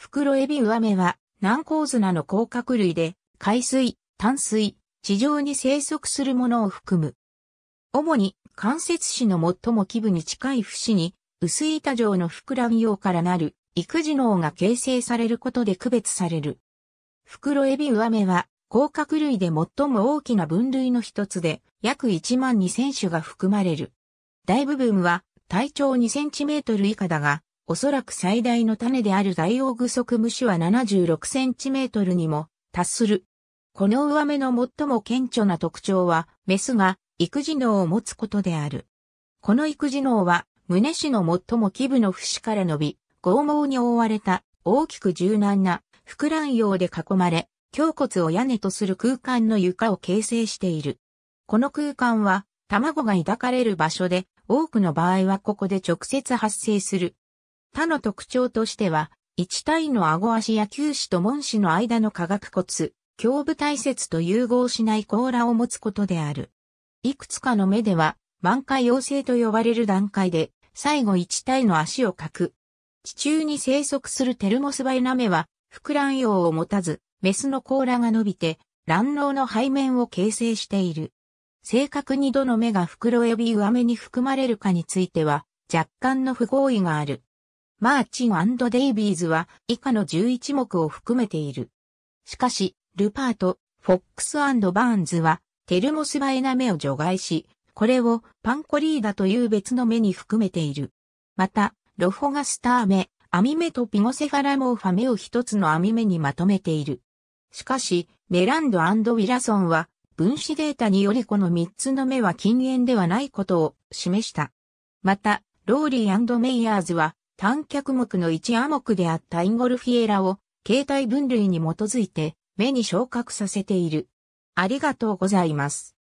袋エビウアメは、軟鉱砂の甲殻類で、海水、淡水、地上に生息するものを含む。主に関節子の最も基部に近い節に、薄い板状の膨らみようからなる、育児脳が形成されることで区別される。袋エビウアメは、甲殻類で最も大きな分類の一つで、約1万2000種が含まれる。大部分は、体長2センチメートル以下だが、おそらく最大の種であるダイオウグソクムシは76センチメートルにも達する。この上目の最も顕著な特徴は、メスが育児脳を持つことである。この育児脳は、胸子の最も基部の節から伸び、剛毛に覆われた、大きく柔軟な、膨らんで囲まれ、胸骨を屋根とする空間の床を形成している。この空間は、卵が抱かれる場所で、多くの場合はここで直接発生する他の特徴としては、一体の顎足や球肢と門肢の間の化学骨、胸部体節と融合しない甲羅を持つことである。いくつかの目では、満開妖精と呼ばれる段階で、最後一体の足をかく。地中に生息するテルモスバイナメは、副卵葉を持たず、メスの甲羅が伸びて、卵脳の背面を形成している。正確にどの目が袋エビ上目に含まれるかについては、若干の不合意がある。マーチンデイビーズは以下の11目を含めている。しかし、ルパート、フォックスバーンズはテルモスバエナ目を除外し、これをパンコリーダという別の目に含めている。また、ロフォガスター目、アミ目とピゴセファラモーファ目を一つのアミ目にまとめている。しかし、メランドウィラソンは分子データによりこの三つの目は禁煙ではないことを示した。また、ローリーメイヤーズは単脚目の一亜目であったインゴルフィエラを形態分類に基づいて目に昇格させている。ありがとうございます。